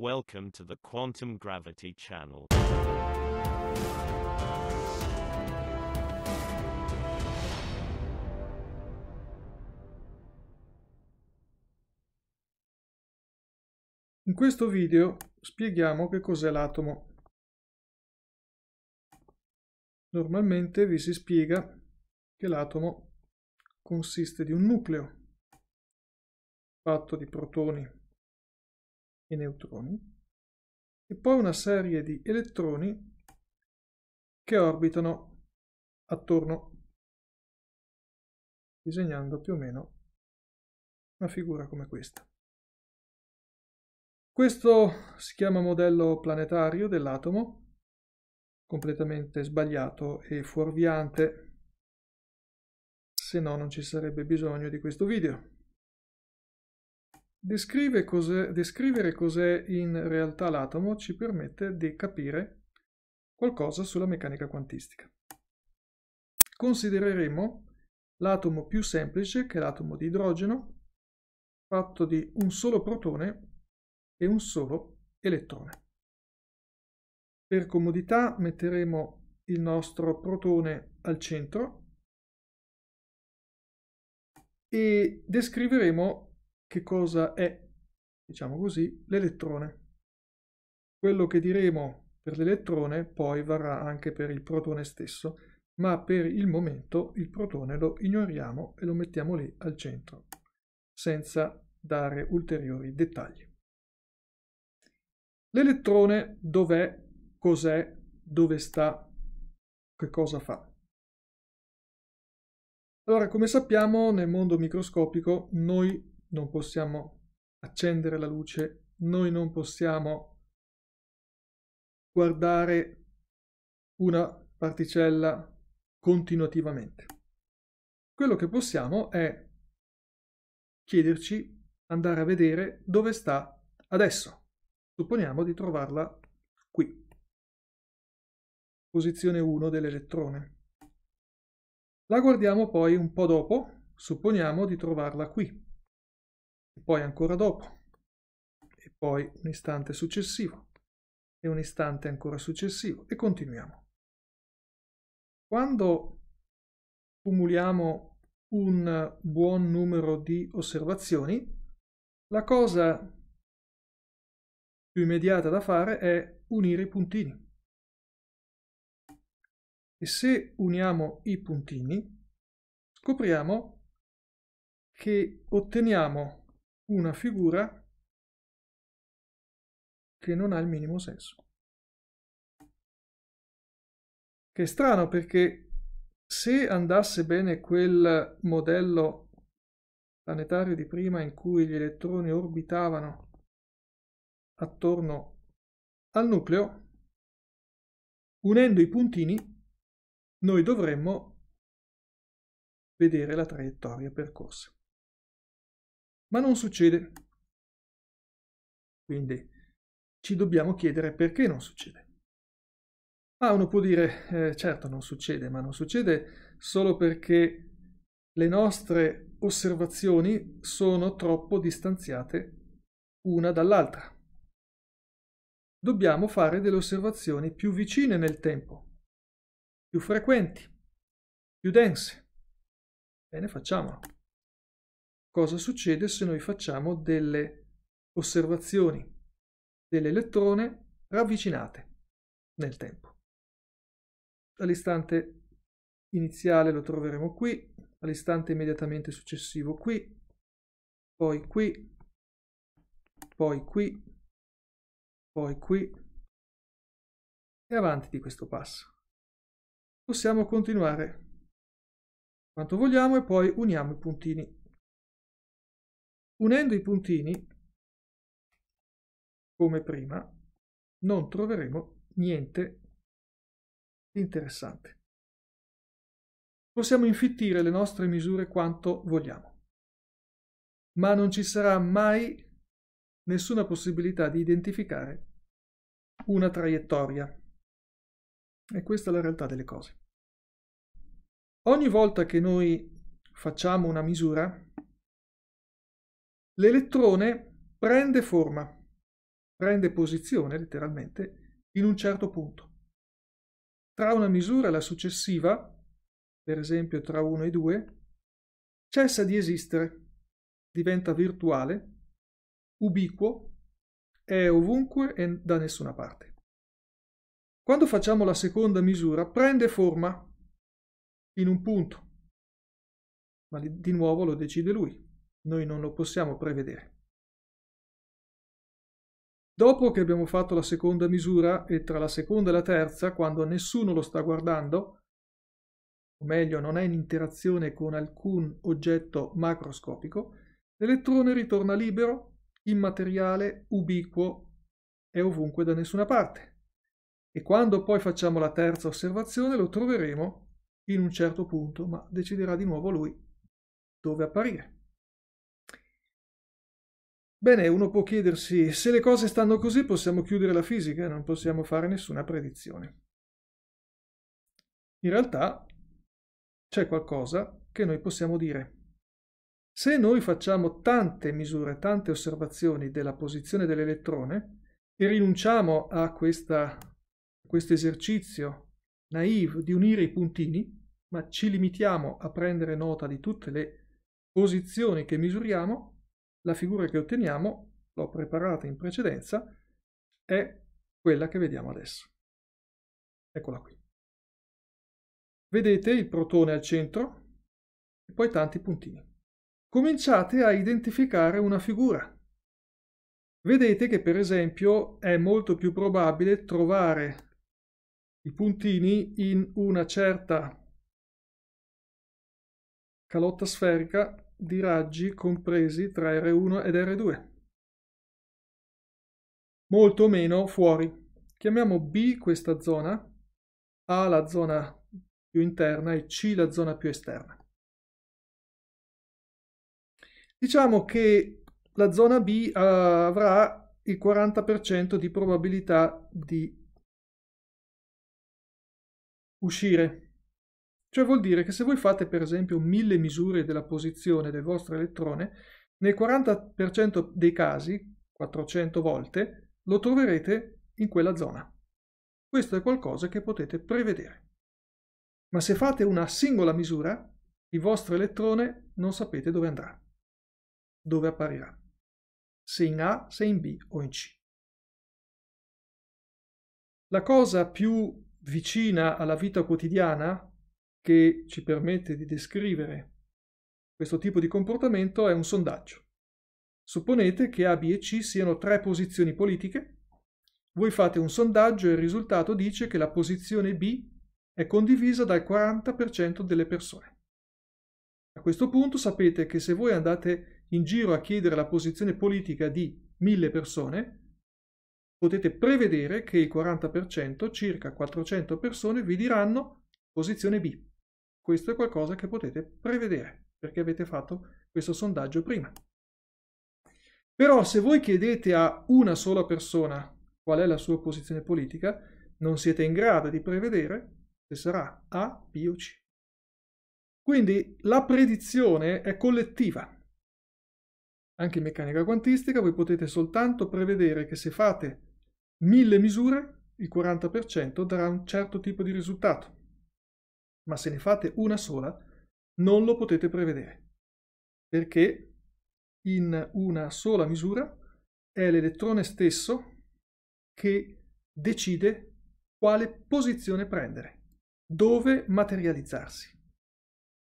Welcome to the Quantum Gravity Channel. In questo video spieghiamo che cos'è l'atomo. Normalmente vi si spiega che l'atomo consiste di un nucleo fatto di protoni e neutroni, e poi una serie di elettroni che orbitano attorno, disegnando più o meno una figura come questa. Questo si chiama modello planetario dell'atomo, completamente sbagliato e fuorviante, se no non ci sarebbe bisogno di questo video. Cos'è, descrivere cos'è in realtà l'atomo ci permette di capire qualcosa sulla meccanica quantistica. Considereremo l'atomo più semplice, che è l'atomo di idrogeno, fatto di un solo protone e un solo elettrone. Per comodità metteremo il nostro protone al centro e descriveremo che cosa è, diciamo così, l'elettrone. Quello che diremo per l'elettrone poi varrà anche per il protone stesso, ma per il momento il protone lo ignoriamo e lo mettiamo lì al centro, senza dare ulteriori dettagli. L'elettrone dov'è, cos'è, dove sta, che cosa fa. Allora, come sappiamo, nel mondo microscopico noi non possiamo accendere la luce, noi non possiamo guardare una particella continuativamente. Quello che possiamo è chiederci, andare a vedere dove sta adesso. Supponiamo di trovarla qui, posizione 1 dell'elettrone. La guardiamo poi un po' dopo, supponiamo di trovarla qui, e poi ancora dopo, e poi un istante successivo, e un istante ancora successivo, e continuiamo. Quando cumuliamo un buon numero di osservazioni, la cosa più immediata da fare è unire i puntini. E se uniamo i puntini, scopriamo che otteniamo una figura che non ha il minimo senso. Che è strano perché se andasse bene quel modello planetario di prima in cui gli elettroni orbitavano attorno al nucleo, unendo i puntini noi dovremmo vedere la traiettoria percorsa ma non succede. Quindi ci dobbiamo chiedere perché non succede. Ah, uno può dire, eh, certo non succede, ma non succede solo perché le nostre osservazioni sono troppo distanziate una dall'altra. Dobbiamo fare delle osservazioni più vicine nel tempo, più frequenti, più dense. Bene, facciamolo cosa succede se noi facciamo delle osservazioni dell'elettrone ravvicinate nel tempo. All'istante iniziale lo troveremo qui, all'istante immediatamente successivo qui, poi qui, poi qui, poi qui e avanti di questo passo. Possiamo continuare quanto vogliamo e poi uniamo i puntini Unendo i puntini, come prima, non troveremo niente di interessante. Possiamo infittire le nostre misure quanto vogliamo, ma non ci sarà mai nessuna possibilità di identificare una traiettoria. E questa è la realtà delle cose. Ogni volta che noi facciamo una misura, l'elettrone prende forma, prende posizione letteralmente in un certo punto. Tra una misura e la successiva, per esempio tra 1 e 2, cessa di esistere, diventa virtuale, ubiquo, è ovunque e da nessuna parte. Quando facciamo la seconda misura, prende forma in un punto, ma di nuovo lo decide lui. Noi non lo possiamo prevedere. Dopo che abbiamo fatto la seconda misura e tra la seconda e la terza, quando nessuno lo sta guardando, o meglio non è in interazione con alcun oggetto macroscopico, l'elettrone ritorna libero, immateriale, ubiquo, è ovunque da nessuna parte. E quando poi facciamo la terza osservazione lo troveremo in un certo punto, ma deciderà di nuovo lui dove apparire. Bene, uno può chiedersi, se le cose stanno così possiamo chiudere la fisica, non possiamo fare nessuna predizione. In realtà c'è qualcosa che noi possiamo dire. Se noi facciamo tante misure, tante osservazioni della posizione dell'elettrone e rinunciamo a, a questo esercizio naive di unire i puntini, ma ci limitiamo a prendere nota di tutte le posizioni che misuriamo, la figura che otteniamo, l'ho preparata in precedenza, è quella che vediamo adesso. Eccola qui. Vedete il protone al centro e poi tanti puntini. Cominciate a identificare una figura. Vedete che per esempio è molto più probabile trovare i puntini in una certa calotta sferica di raggi compresi tra R1 ed R2. Molto meno fuori. Chiamiamo B questa zona, A la zona più interna e C la zona più esterna. Diciamo che la zona B uh, avrà il 40% di probabilità di uscire cioè vuol dire che se voi fate per esempio mille misure della posizione del vostro elettrone, nel 40% dei casi, 400 volte, lo troverete in quella zona. Questo è qualcosa che potete prevedere. Ma se fate una singola misura, il vostro elettrone non sapete dove andrà, dove apparirà, se in A, se in B o in C. La cosa più vicina alla vita quotidiana che ci permette di descrivere questo tipo di comportamento è un sondaggio. Supponete che A, B e C siano tre posizioni politiche. Voi fate un sondaggio e il risultato dice che la posizione B è condivisa dal 40% delle persone. A questo punto sapete che se voi andate in giro a chiedere la posizione politica di mille persone, potete prevedere che il 40%, circa 400 persone, vi diranno posizione B. Questo è qualcosa che potete prevedere perché avete fatto questo sondaggio prima. Però se voi chiedete a una sola persona qual è la sua posizione politica, non siete in grado di prevedere se sarà A, B o C. Quindi la predizione è collettiva. Anche in meccanica quantistica voi potete soltanto prevedere che se fate mille misure, il 40% darà un certo tipo di risultato ma se ne fate una sola, non lo potete prevedere, perché in una sola misura è l'elettrone stesso che decide quale posizione prendere, dove materializzarsi.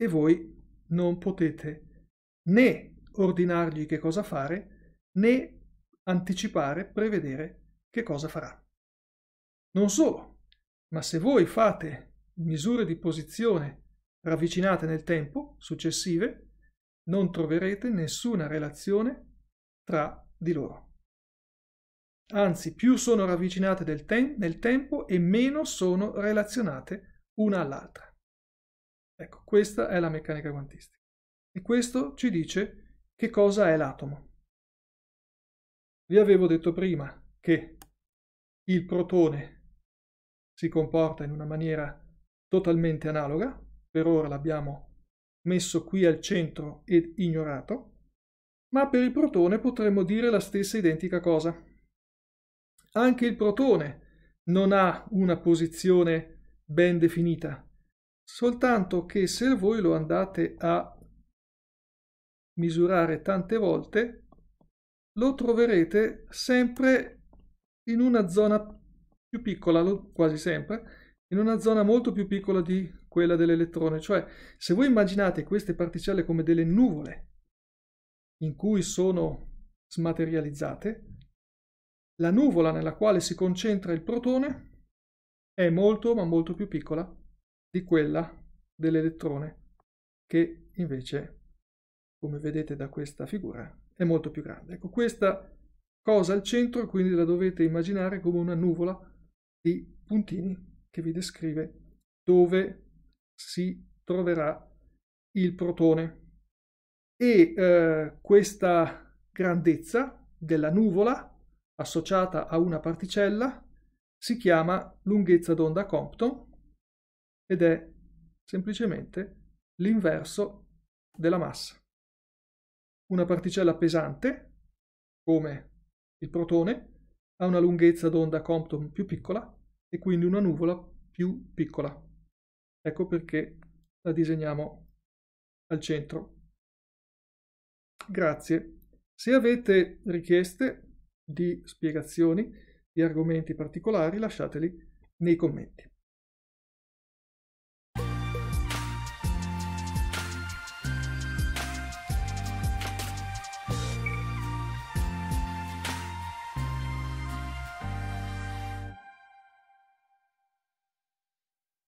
E voi non potete né ordinargli che cosa fare, né anticipare, prevedere che cosa farà. Non solo, ma se voi fate misure di posizione ravvicinate nel tempo, successive, non troverete nessuna relazione tra di loro. Anzi, più sono ravvicinate te nel tempo e meno sono relazionate una all'altra. Ecco, questa è la meccanica quantistica. E questo ci dice che cosa è l'atomo. Vi avevo detto prima che il protone si comporta in una maniera totalmente analoga, per ora l'abbiamo messo qui al centro ed ignorato, ma per il protone potremmo dire la stessa identica cosa. Anche il protone non ha una posizione ben definita, soltanto che se voi lo andate a misurare tante volte, lo troverete sempre in una zona più piccola, quasi sempre, in una zona molto più piccola di quella dell'elettrone. Cioè, se voi immaginate queste particelle come delle nuvole in cui sono smaterializzate, la nuvola nella quale si concentra il protone è molto ma molto più piccola di quella dell'elettrone che invece, come vedete da questa figura, è molto più grande. Ecco, questa cosa al centro quindi la dovete immaginare come una nuvola di puntini che vi descrive dove si troverà il protone. E eh, questa grandezza della nuvola associata a una particella si chiama lunghezza d'onda Compton ed è semplicemente l'inverso della massa. Una particella pesante, come il protone, ha una lunghezza d'onda Compton più piccola e quindi una nuvola più piccola. Ecco perché la disegniamo al centro. Grazie. Se avete richieste di spiegazioni, di argomenti particolari, lasciateli nei commenti.